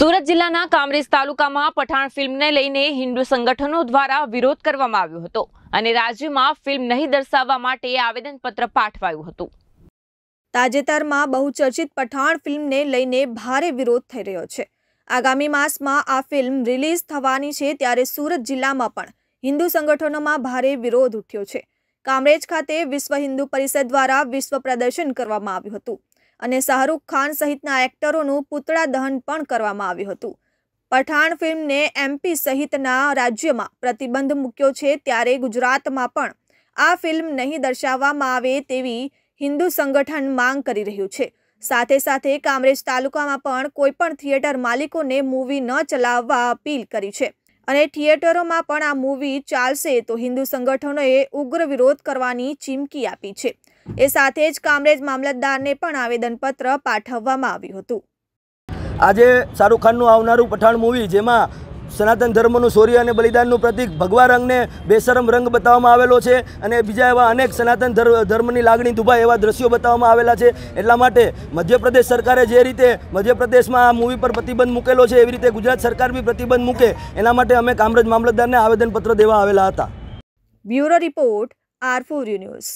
સુરત જિલ્લાના કામરેજ તાલુકામાં પઠાણ ફિલ્મને લઈને હિન્દુ સંગઠનો દ્વારા વિરોધ કરવામાં આવ્યો હતો અને રાજ્યમાં ફિલ્મ નહીં દર્શાવવા માટે આવેદનપત્ર પાઠવાયું હતું તાજેતરમાં બહુચર્ચિત પઠાણ ફિલ્મને લઈને ભારે વિરોધ થઈ રહ્યો છે આગામી માસમાં આ ફિલ્મ રિલીઝ થવાની છે ત્યારે સુરત જિલ્લામાં પણ હિન્દુ સંગઠનોમાં ભારે વિરોધ ઉઠ્યો છે કામરેજ ખાતે વિશ્વ હિન્દુ પરિષદ દ્વારા વિશ્વ પ્રદર્શન કરવામાં આવ્યું હતું અને શાહરૂખ ખાન સહિતના એક્ટરોનું પૂતળા દહન પણ કરવામાં આવ્યું હતું પઠાણ ફિલ્મને એમપી સહિતના રાજ્યમાં પ્રતિબંધ મૂક્યો છે ત્યારે ગુજરાતમાં પણ આ ફિલ્મ નહીં દર્શાવવામાં આવે તેવી હિન્દુ સંગઠન માંગ કરી રહ્યું છે સાથે સાથે કામરેજ તાલુકામાં પણ કોઈપણ થિયેટર માલિકોને મૂવી ન ચલાવવા અપીલ કરી છે અને થિયેટરોમાં પણ આ મૂવી ચાલશે તો હિન્દુ સંગઠનોએ ઉગ્ર વિરોધ કરવાની ચીમકી આપી છે એ સાથે જ કામરેજ મામલતદારને પણ આવેદનપત્ર પાઠવવામાં આવ્યું હતું આજે શાહરૂખ ખાનનું આવનારું પઠાણ મૂવી જેમાં સનાતન ધર્મનું શૌર્ય અને બલિદાનનું પ્રતિક ભગવા રંગને બેશરમ રંગ બતાવવામાં આવેલો છે અને બીજા એવા અનેક સનાતન ધર્મની લાગણી દુભાય એવા દ્રશ્યો બતાવવામાં આવેલા છે એટલા માટે મધ્યપ્રદેશ સરકારે જે રીતે મધ્યપ્રદેશમાં આ મૂવી પર પ્રતિબંધ મૂકેલો છે એવી રીતે ગુજરાત સરકાર બી પ્રતિબંધ મૂકે એના માટે અમે કામરજ મામલતદારને આવેદનપત્ર દેવા આવેલા હતા bureau report R four news